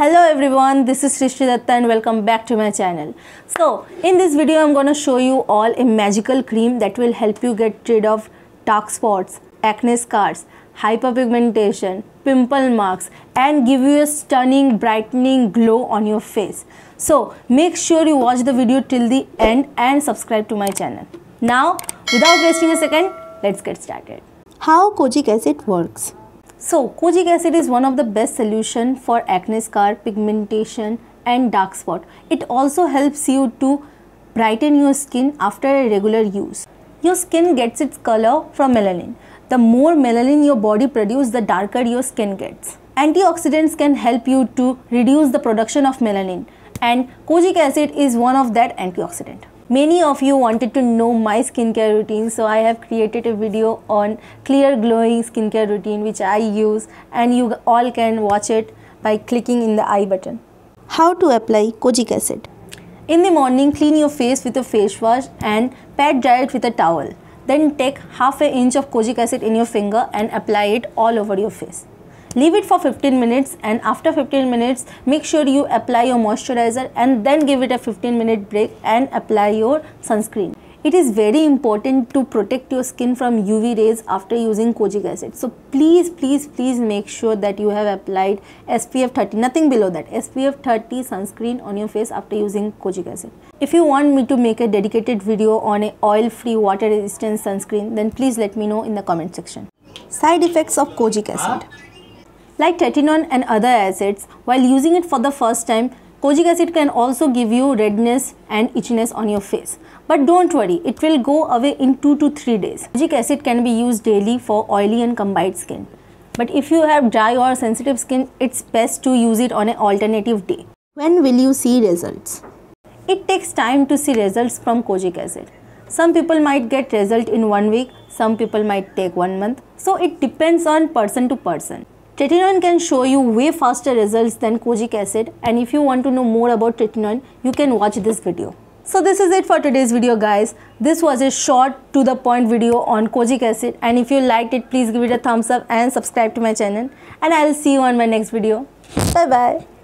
hello everyone this is Srishti Datta and welcome back to my channel so in this video I'm gonna show you all a magical cream that will help you get rid of dark spots acne scars hyperpigmentation pimple marks and give you a stunning brightening glow on your face so make sure you watch the video till the end and subscribe to my channel now without wasting a second let's get started how kojic acid works so kojic acid is one of the best solution for acne scar, pigmentation and dark spot. It also helps you to brighten your skin after a regular use. Your skin gets its color from melanin. The more melanin your body produces, the darker your skin gets. Antioxidants can help you to reduce the production of melanin and kojic acid is one of that antioxidant many of you wanted to know my skincare routine so I have created a video on clear glowing skincare routine which I use and you all can watch it by clicking in the I button. How to apply kojic acid In the morning clean your face with a face wash and pat dry it with a towel. Then take half an inch of kojic acid in your finger and apply it all over your face leave it for 15 minutes and after 15 minutes make sure you apply your moisturizer and then give it a 15 minute break and apply your sunscreen it is very important to protect your skin from UV rays after using kojic acid. So please, please, please make sure that you have applied SPF 30, nothing below that, SPF 30 sunscreen on your face after using kojic acid. If you want me to make a dedicated video on a oil-free water resistant sunscreen, then please let me know in the comment section. Side effects of kojic acid like tretinoin and other acids. While using it for the first time, kojic acid can also give you redness and itchiness on your face. But don't worry, it will go away in 2 to 3 days. Kojic acid can be used daily for oily and combined skin. But if you have dry or sensitive skin, it's best to use it on an alternative day. When will you see results? It takes time to see results from kojic acid. Some people might get result in one week, some people might take one month. So it depends on person to person. Tretinoin can show you way faster results than kojic acid and if you want to know more about tretinoin, you can watch this video. So this is it for today's video guys. This was a short to the point video on kojic acid and if you liked it please give it a thumbs up and subscribe to my channel and I will see you on my next video. Bye bye.